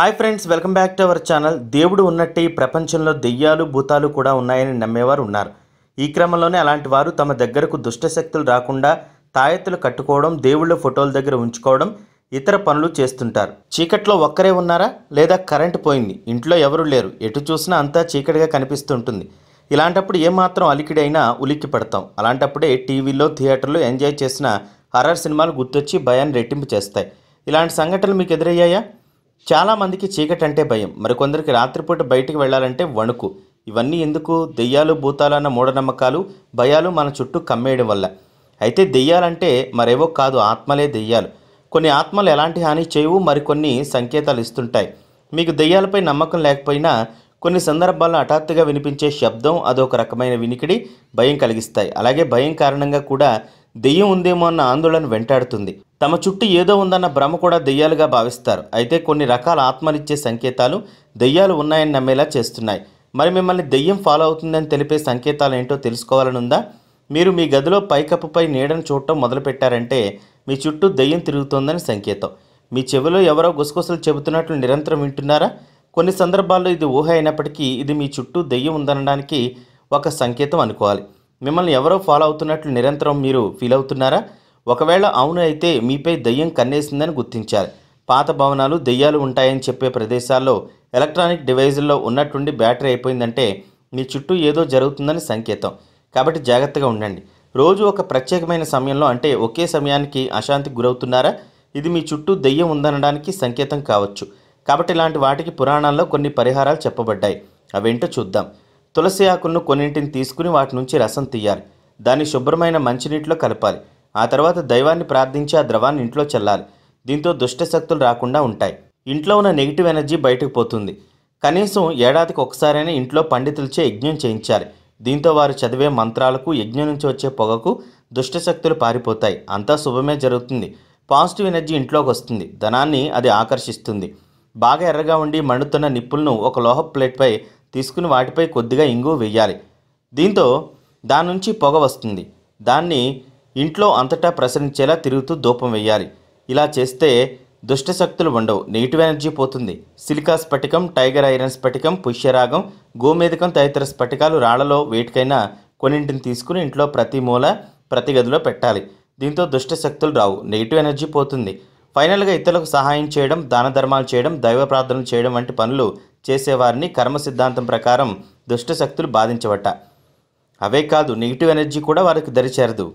hi friends welcome back to our channel దేవుడు ఉన్నట్టే ఈ ప్రపంచంలో దెయ్యాలు భూతాలు కూడా ఉన్నాయని నమ్మేవారు ఉన్నారు ఈ క్రమంలోనే అలాంటి వారు తమ దగ్గరకు దుష్టశక్తులు రాకుండా తాయెత్తులు కట్టుకోవడం దేవుళ్ళ ఫోటోల దగ్గర ఉంచుకోవడం ఇతర పనులు చేస్తుంటారు చీకట్లో ఒక్కరే ఉన్నారా లేదా కరెంట్ పోయింది ఇంట్లో ఎవరు లేరు ఎటు చూసినా అంతా చీకటిగా కనిపిస్తుంటుంది ఇలాంటప్పుడు ఏమాత్రం అలికిడైనా ఉలిక్కి పడతాం అలాంటప్పుడే టీవీలో థియేటర్లో ఎంజాయ్ చేసిన హర్రర్ సినిమాలు గుర్తొచ్చి భయాన్ని రెట్టింపు చేస్తాయి ఇలాంటి సంఘటనలు మీకు ఎదురయ్యాయా చాలామందికి చీకటి అంటే భయం మరికొందరికి రాత్రిపూట బయటికి వెళ్ళాలంటే వణుకు ఇవన్నీ ఎందుకు దెయ్యాలు భూతాలు అన్న మూఢనమ్మకాలు భయాలు మన చుట్టూ కమ్మేయడం వల్ల అయితే దెయ్యాలంటే మరేవో కాదు ఆత్మలే దెయ్యాలు కొన్ని ఆత్మలు ఎలాంటి హాని చేయవు మరికొన్ని సంకేతాలు ఇస్తుంటాయి మీకు దెయ్యాలపై నమ్మకం లేకపోయినా కొన్ని సందర్భాల్లో హఠాత్తుగా వినిపించే శబ్దం అదొక రకమైన వినికిడి భయం కలిగిస్తాయి అలాగే భయం కారణంగా కూడా దెయ్యం ఉందేమో అన్న ఆందోళన వెంటాడుతుంది తమ చుట్టూ ఏదో ఉందన్న భ్రమ కూడా దెయ్యాలుగా భావిస్తారు అయితే కొన్ని రకాల ఆత్మలిచ్చే సంకేతాలు దెయ్యాలు ఉన్నాయని నమ్మేలా చేస్తున్నాయి మరి మిమ్మల్ని దెయ్యం ఫాలో అవుతుందని తెలిపే సంకేతాలు ఏంటో తెలుసుకోవాలనుందా మీరు మీ గదిలో పైకప్పుపై నీడను చూడటం మొదలుపెట్టారంటే మీ చుట్టూ దెయ్యం తిరుగుతోందని సంకేతం మీ చెవిలో ఎవరో గుసగుసలు చెబుతున్నట్లు నిరంతరం వింటున్నారా కొన్ని సందర్భాల్లో ఇది ఊహ అయినప్పటికీ ఇది మీ చుట్టూ దెయ్యం ఉందనడానికి ఒక సంకేతం అనుకోవాలి మిమ్మల్ని ఎవరో ఫాలో అవుతున్నట్లు నిరంతరం మీరు ఫీల్ అవుతున్నారా ఒకవేళ అవును అయితే మీపై దయ్యం కన్నేసిందని గుర్తించాలి పాత భవనాలు దెయ్యాలు ఉంటాయని చెప్పే ప్రదేశాల్లో ఎలక్ట్రానిక్ డివైజుల్లో ఉన్నట్టుండి బ్యాటరీ అయిపోయిందంటే మీ చుట్టూ ఏదో జరుగుతుందని సంకేతం కాబట్టి జాగ్రత్తగా ఉండండి రోజు ఒక ప్రత్యేకమైన సమయంలో అంటే ఒకే సమయానికి అశాంతికి గురవుతున్నారా ఇది మీ చుట్టూ దెయ్యం ఉందనడానికి సంకేతం కావచ్చు కాబట్టి ఇలాంటి వాటికి పురాణాల్లో కొన్ని పరిహారాలు చెప్పబడ్డాయి అవేంటో చూద్దాం తులసి ఆకులను కొన్నింటిని తీసుకుని వాటి నుంచి రసం తీయాలి దాన్ని శుభ్రమైన మంచినీటిలో కలపాలి ఆ తర్వాత దైవాన్ని ప్రార్థించి ఆ ద్రవాన్ని ఇంట్లో చల్లాలి దీంతో దుష్టశక్తులు రాకుండా ఉంటాయి ఇంట్లో ఉన్న నెగిటివ్ ఎనర్జీ బయటకు పోతుంది కనీసం ఏడాదికి ఒకసారైనా ఇంట్లో పండితులచే యజ్ఞం చేయించాలి దీంతో వారు చదివే మంత్రాలకు యజ్ఞం నుంచి వచ్చే పొగకు దుష్టశక్తులు పారిపోతాయి అంతా శుభమే జరుగుతుంది పాజిటివ్ ఎనర్జీ ఇంట్లోకి వస్తుంది ధనాన్ని అది ఆకర్షిస్తుంది బాగా ఎర్రగా ఉండి మండుతున్న నిప్పులను ఒక లోహ ప్లేట్పై తీసుకుని వాటిపై కొద్దిగా ఇంగు వేయాలి దీంతో దాని నుంచి పొగ వస్తుంది దాన్ని ఇంట్లో అంతటా ప్రసరించేలా తిరుగుతూ ధూపం వేయాలి ఇలా చేస్తే దుష్టశక్తులు ఉండవు నెగిటివ్ ఎనర్జీ పోతుంది సిలికా స్ఫటికం టైగర్ ఐరన్ స్ఫటికం పుష్యరాగం గోమేధకం తదితర స్ఫటికాలు రాళ్లలో వేటికైనా కొన్నింటిని తీసుకుని ఇంట్లో ప్రతి మూల ప్రతి గదిలో పెట్టాలి దీంతో దుష్టశక్తులు రావు నెగిటివ్ ఎనర్జీ పోతుంది ఫైనల్గా ఇతరులకు సహాయం చేయడం దాన ధర్మాలు చేయడం దైవ ప్రార్థనలు చేయడం వంటి పనులు చేసేవారిని కర్మ సిద్ధాంతం ప్రకారం దుష్టశక్తులు బాధించవట అవే కాదు నెగిటివ్ ఎనర్జీ కూడా వారికి దరిచేరదు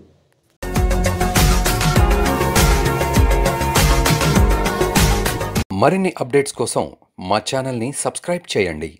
మరిన్ని అప్డేట్స్ కోసం మా ఛానల్ని సబ్స్క్రైబ్ చేయండి